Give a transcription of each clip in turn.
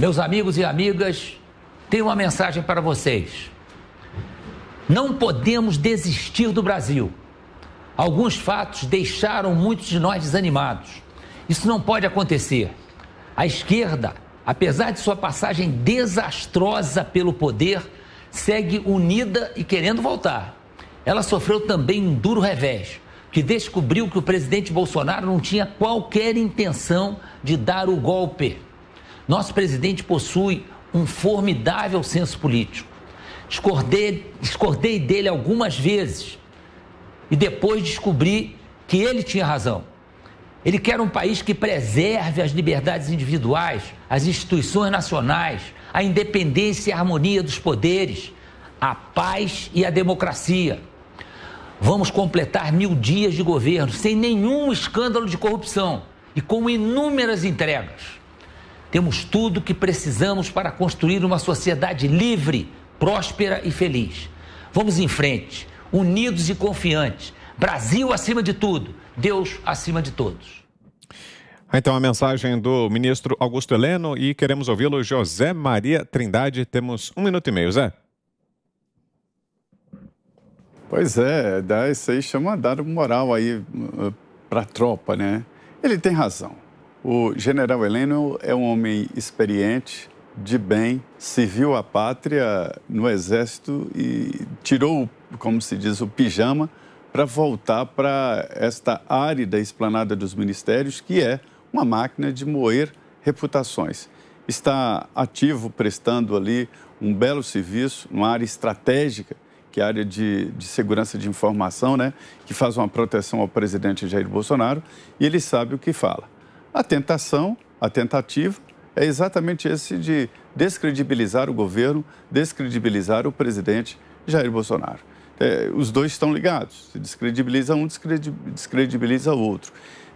Meus amigos e amigas, tenho uma mensagem para vocês. Não podemos desistir do Brasil. Alguns fatos deixaram muitos de nós desanimados. Isso não pode acontecer. A esquerda, apesar de sua passagem desastrosa pelo poder, segue unida e querendo voltar. Ela sofreu também um duro revés, que descobriu que o presidente Bolsonaro não tinha qualquer intenção de dar o golpe. Nosso presidente possui um formidável senso político. Discordei, discordei dele algumas vezes e depois descobri que ele tinha razão. Ele quer um país que preserve as liberdades individuais, as instituições nacionais, a independência e a harmonia dos poderes, a paz e a democracia. Vamos completar mil dias de governo sem nenhum escândalo de corrupção e com inúmeras entregas. Temos tudo o que precisamos para construir uma sociedade livre, próspera e feliz. Vamos em frente, unidos e confiantes. Brasil acima de tudo, Deus acima de todos. Então, a mensagem do ministro Augusto Heleno e queremos ouvi-lo, José Maria Trindade. Temos um minuto e meio, Zé. Pois é, isso aí chama dar moral aí eh, para a tropa, né? Ele tem razão. O general Heleno é um homem experiente, de bem, serviu a pátria no exército e tirou, como se diz, o pijama para voltar para esta árida esplanada dos ministérios, que é uma máquina de moer reputações. Está ativo, prestando ali um belo serviço, uma área estratégica, que é a área de, de segurança de informação, né? que faz uma proteção ao presidente Jair Bolsonaro, e ele sabe o que fala. A tentação, a tentativa é exatamente esse de descredibilizar o governo, descredibilizar o presidente Jair Bolsonaro. É, os dois estão ligados. Se descredibiliza um, descredibiliza o outro.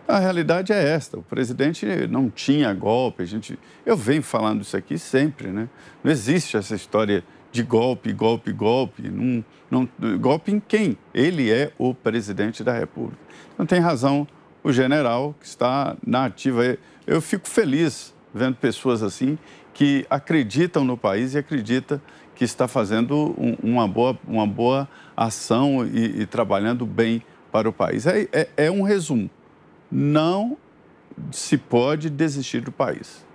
A realidade é esta: o presidente não tinha golpe. A gente, eu venho falando isso aqui sempre, né? Não existe essa história de golpe, golpe, golpe. Não, não, golpe em quem? Ele é o presidente da República. Não tem razão o general que está na ativa. Eu fico feliz vendo pessoas assim que acreditam no país e acreditam que está fazendo uma, boa, uma boa ação e, e trabalhando bem para o país. É, é, é um resumo. Não se pode desistir do país.